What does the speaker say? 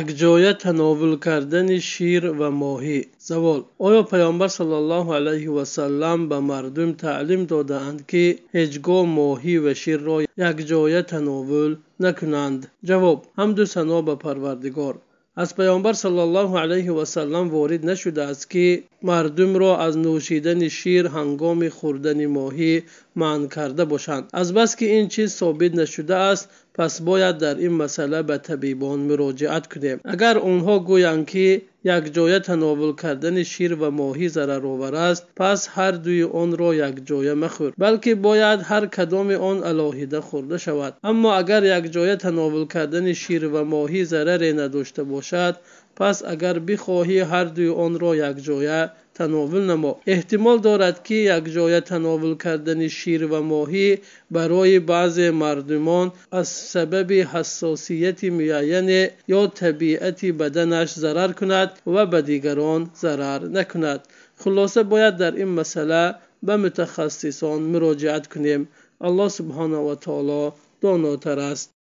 якҷоя тановул кардани шир ва моҳӣ завол оё паёмбар сали аллоҳу алайҳи васаллам ба мардум таълим додаанд ки ҳеҷ гоҳ моҳӣ ва ширро якҷоя тановул накунанд ҷавоб ҳамду сано ба парвардигор аз паёмбар салаллоҳу алайҳи васаллам ворид нашудааст ки мардумро аз нӯшидани шир ҳангоми хӯрдани моҳӣ манъ карда бошанд азбаски ин чиз собит нашудааст пас бояд дар ин масъала ба табибон муроҷиат кунем агар онҳо гӯянд ки یک جای تناول کردن شیر و ماهی ضرر است پس هر دوی آن را یک جای مخور بلکه باید هر کدام آن الهیده خورده شود اما اگر یک جای تناول کردن شیر و ماهی ضرری نداشته باشد پس اگر بخواهی هر دوی آن را یک جایه تناول نما احتمال دارد که یک جای تناول کردن شیر و ماهی برای بعض مردمان از سبب حساسیت معین یا طبیعت بدنش ضرر کند و به دیگران ضرر نکند خلاصه باید در این مسئله به متخصصان مراجعت کنیم الله سبحانه و تعالی داناتر است